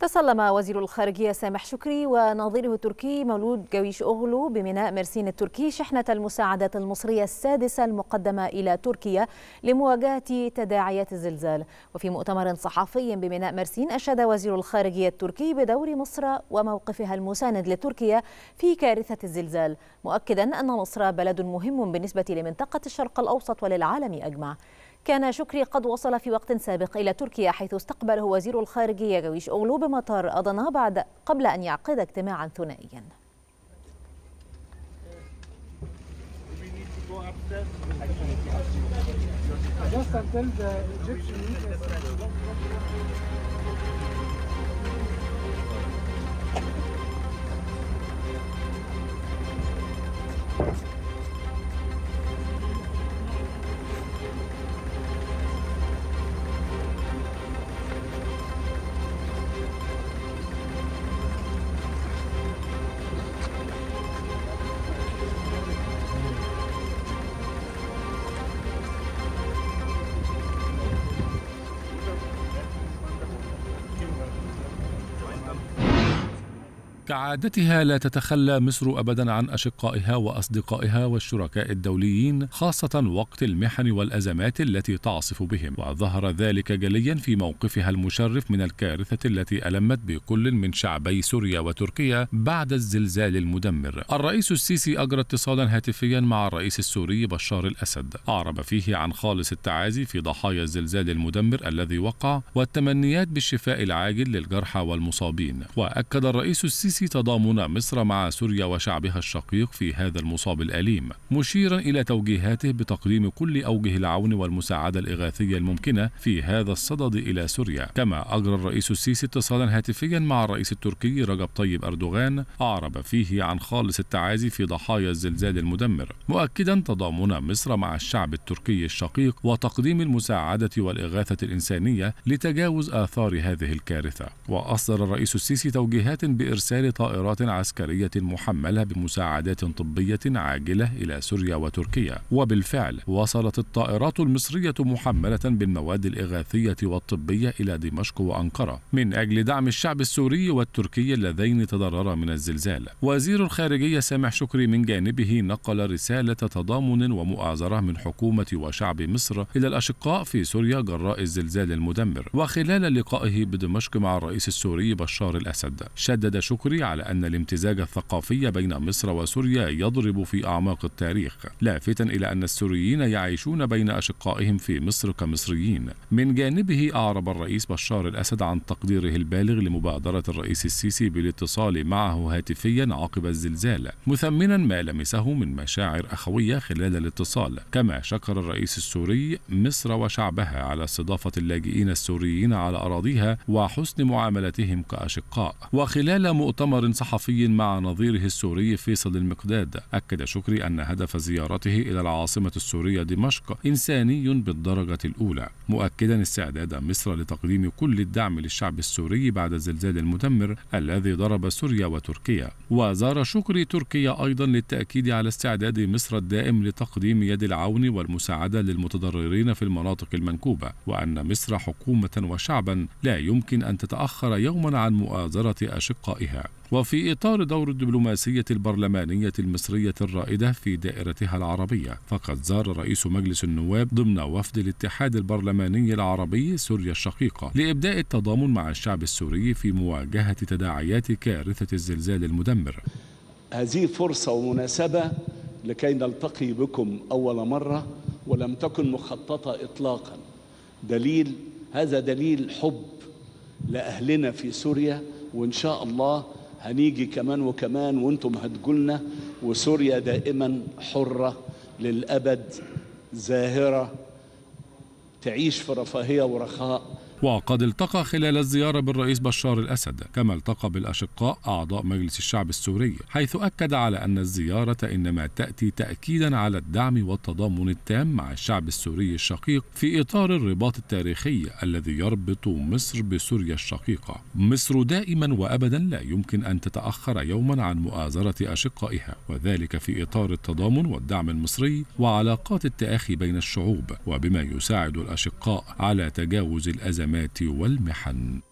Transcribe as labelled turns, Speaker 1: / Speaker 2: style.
Speaker 1: تسلم وزير الخارجية سامح شكري ونظيره التركي مولود جويش أغلو بميناء مرسين التركي شحنة المساعدات المصرية السادسة المقدمة إلى تركيا لمواجهة تداعيات الزلزال وفي مؤتمر صحفي بميناء مرسين أشاد وزير الخارجية التركي بدور مصر وموقفها المساند لتركيا في كارثة الزلزال مؤكدا أن مصر بلد مهم بالنسبة لمنطقة الشرق الأوسط وللعالم أجمع كان شكري قد وصل في وقت سابق إلى تركيا حيث استقبله وزير الخارجية جويش أولو بمطار أضنا بعد قبل أن يعقد اجتماعا ثنائيا
Speaker 2: just until the Egyptian كعادتها لا تتخلى مصر ابدا عن اشقائها واصدقائها والشركاء الدوليين خاصه وقت المحن والازمات التي تعصف بهم وظهر ذلك جليا في موقفها المشرف من الكارثه التي المت بكل من شعبي سوريا وتركيا بعد الزلزال المدمر الرئيس السيسي اجرى اتصالا هاتفيا مع الرئيس السوري بشار الاسد اعرب فيه عن خالص التعازي في ضحايا الزلزال المدمر الذي وقع والتمنيات بالشفاء العاجل للجرحى والمصابين واكد الرئيس السيسي الرئيس تضامن مصر مع سوريا وشعبها الشقيق في هذا المصاب الأليم مشيرا إلى توجيهاته بتقديم كل أوجه العون والمساعدة الإغاثية الممكنة في هذا الصدد إلى سوريا كما أجرى الرئيس السيسي اتصالا هاتفيا مع الرئيس التركي رجب طيب أردوغان أعرب فيه عن خالص التعازي في ضحايا الزلزال المدمر مؤكدا تضامن مصر مع الشعب التركي الشقيق وتقديم المساعدة والإغاثة الإنسانية لتجاوز آثار هذه الكارثة وأصدر الرئيس السيسي توجيهات بإرسال طائرات عسكرية محملة بمساعدات طبية عاجلة إلى سوريا وتركيا وبالفعل وصلت الطائرات المصرية محملة بالمواد الإغاثية والطبية إلى دمشق وأنقرة من أجل دعم الشعب السوري والتركي اللذين تضررا من الزلزال وزير الخارجية سامح شكري من جانبه نقل رسالة تضامن ومؤازرة من حكومة وشعب مصر إلى الأشقاء في سوريا جراء الزلزال المدمر وخلال لقائه بدمشق مع الرئيس السوري بشار الأسد شدد شكري الناظري على أن الامتزاج الثقافي بين مصر وسوريا يضرب في أعماق التاريخ لافتا إلى أن السوريين يعيشون بين أشقائهم في مصر كمصريين من جانبه أعرب الرئيس بشار الأسد عن تقديره البالغ لمبادرة الرئيس السيسي بالاتصال معه هاتفيا عقب الزلزال مثمنا ما لمسه من مشاعر أخوية خلال الاتصال كما شكر الرئيس السوري مصر وشعبها على استضافة اللاجئين السوريين على أراضيها وحسن معاملتهم كأشقاء وخلال مؤتمر مؤتمر صحفي مع نظيره السوري فيصل المقداد أكد شكري أن هدف زيارته إلى العاصمة السورية دمشق إنساني بالدرجة الأولى مؤكدا استعداد مصر لتقديم كل الدعم للشعب السوري بعد الزلزال المدمر الذي ضرب سوريا وتركيا وزار شكري تركيا أيضا للتأكيد على استعداد مصر الدائم لتقديم يد العون والمساعدة للمتضررين في المناطق المنكوبة وأن مصر حكومة وشعبا لا يمكن أن تتأخر يوما عن مؤازرة أشقائها وفي إطار دور الدبلوماسية البرلمانية المصرية الرائدة في دائرتها العربية فقد زار رئيس مجلس النواب ضمن وفد الاتحاد البرلماني العربي سوريا الشقيقة لإبداء التضامن مع الشعب السوري في مواجهة تداعيات كارثة الزلزال المدمر هذه فرصة ومناسبة لكي نلتقي بكم أول مرة ولم تكن مخططة إطلاقا دليل هذا دليل حب لأهلنا في سوريا وإن شاء الله هنيجي كمان وكمان وانتم هتقولنا وسوريا دائما حرة للأبد زاهرة تعيش في رفاهية ورخاء وقد التقى خلال الزيارة بالرئيس بشار الأسد كما التقى بالأشقاء أعضاء مجلس الشعب السوري حيث أكد على أن الزيارة إنما تأتي تأكيدا على الدعم والتضامن التام مع الشعب السوري الشقيق في إطار الرباط التاريخي الذي يربط مصر بسوريا الشقيقة مصر دائما وأبدا لا يمكن أن تتأخر يوما عن مؤازرة أشقائها وذلك في إطار التضامن والدعم المصري وعلاقات التآخي بين الشعوب وبما يساعد الأشقاء على تجاوز الأزمات الخدمات والمحن